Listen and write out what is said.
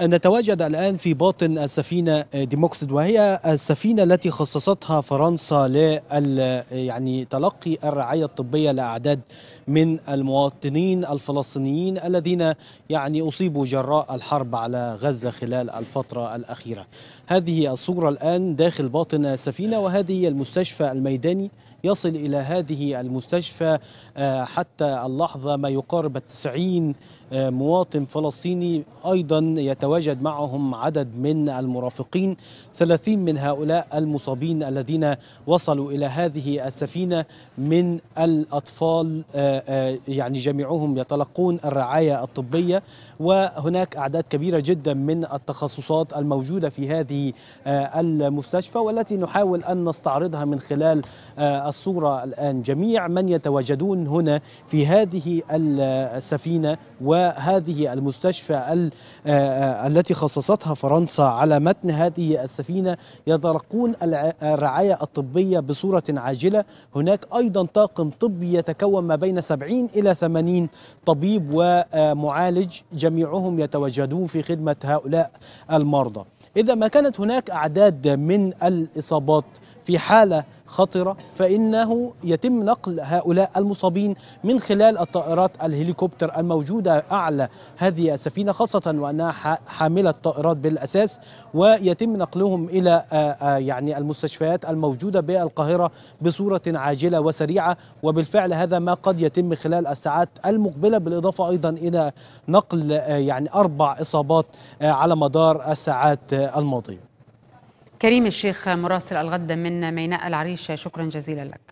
نتواجد الآن في باطن السفينة ديموكسيد وهي السفينة التي خصصتها فرنسا يعني تلقي الرعاية الطبية لأعداد من المواطنين الفلسطينيين الذين يعني أصيبوا جراء الحرب على غزة خلال الفترة الأخيرة هذه الصورة الآن داخل باطن السفينة وهذه المستشفى الميداني يصل إلى هذه المستشفى آه، حتى اللحظة ما يقارب 90 آه، مواطن فلسطيني أيضا يتواجد معهم عدد من المرافقين 30 من هؤلاء المصابين الذين وصلوا إلى هذه السفينة من الأطفال آه، يعني جميعهم يتلقون الرعاية الطبية وهناك أعداد كبيرة جدا من التخصصات الموجودة في هذه المستشفى والتي نحاول أن نستعرضها من خلال الصورة الآن جميع من يتواجدون هنا في هذه السفينة وهذه المستشفى آه، التي خصصتها فرنسا على متن هذه السفينة يتلقون الرعاية الطبية بصورة عاجلة هناك أيضا طاقم طبي يتكون ما بين 70 إلى 80 طبيب ومعالج جميعهم يتواجدون في خدمة هؤلاء المرضى إذا ما كانت هناك أعداد من الإصابات في حالة خطرة فإنه يتم نقل هؤلاء المصابين من خلال الطائرات الهليكوبتر الموجودة أعلى هذه السفينة خاصة وأنها حاملة طائرات بالأساس ويتم نقلهم إلى يعني المستشفيات الموجودة بالقاهرة بصورة عاجلة وسريعة وبالفعل هذا ما قد يتم خلال الساعات المقبلة بالإضافة أيضا إلى نقل يعني أربع إصابات على مدار الساعات الماضية كريم الشيخ مراسل الغد من ميناء العريش شكرا جزيلا لك